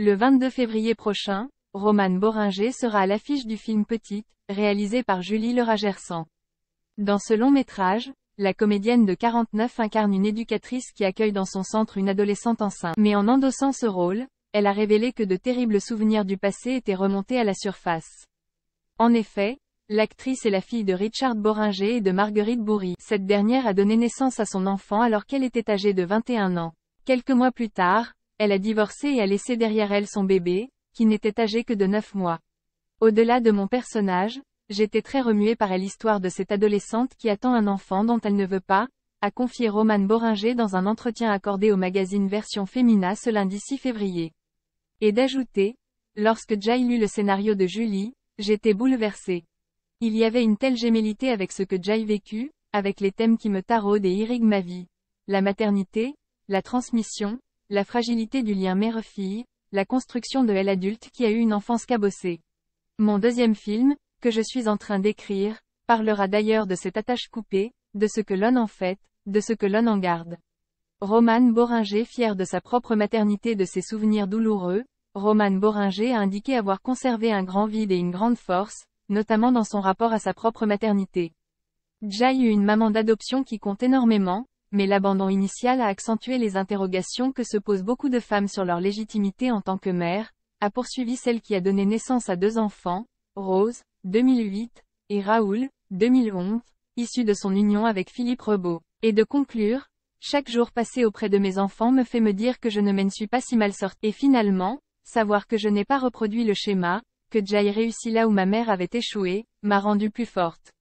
Le 22 février prochain, Romane Boringer sera à l'affiche du film Petite, réalisé par Julie Leragersan. Dans ce long métrage, la comédienne de 49 incarne une éducatrice qui accueille dans son centre une adolescente enceinte. Mais en endossant ce rôle, elle a révélé que de terribles souvenirs du passé étaient remontés à la surface. En effet, l'actrice est la fille de Richard Boringer et de Marguerite Bourri. Cette dernière a donné naissance à son enfant alors qu'elle était âgée de 21 ans. Quelques mois plus tard, elle a divorcé et a laissé derrière elle son bébé, qui n'était âgé que de 9 mois. Au-delà de mon personnage, j'étais très remuée par l'histoire de cette adolescente qui attend un enfant dont elle ne veut pas, a confié Roman Boringer dans un entretien accordé au magazine Version Fémina ce lundi 6 février. Et d'ajouter, lorsque Jai lut le scénario de Julie, j'étais bouleversée. Il y avait une telle gémellité avec ce que Jai vécu, avec les thèmes qui me taraudent et irriguent ma vie. La maternité, la transmission, la fragilité du lien mère-fille, la construction de elle adulte qui a eu une enfance cabossée. Mon deuxième film, que je suis en train d'écrire, parlera d'ailleurs de cette attache coupée, de ce que l'on en fait, de ce que l'on en garde. Romane Boringer fier de sa propre maternité de ses souvenirs douloureux, Romane Boringer a indiqué avoir conservé un grand vide et une grande force, notamment dans son rapport à sa propre maternité. Jai eut une maman d'adoption qui compte énormément, mais l'abandon initial a accentué les interrogations que se posent beaucoup de femmes sur leur légitimité en tant que mère, a poursuivi celle qui a donné naissance à deux enfants, Rose, 2008, et Raoul, 2011, issus de son union avec Philippe Rebaud. Et de conclure, chaque jour passé auprès de mes enfants me fait me dire que je ne m'en suis pas si mal sortie. Et finalement, savoir que je n'ai pas reproduit le schéma, que Jai réussit là où ma mère avait échoué, m'a rendue plus forte.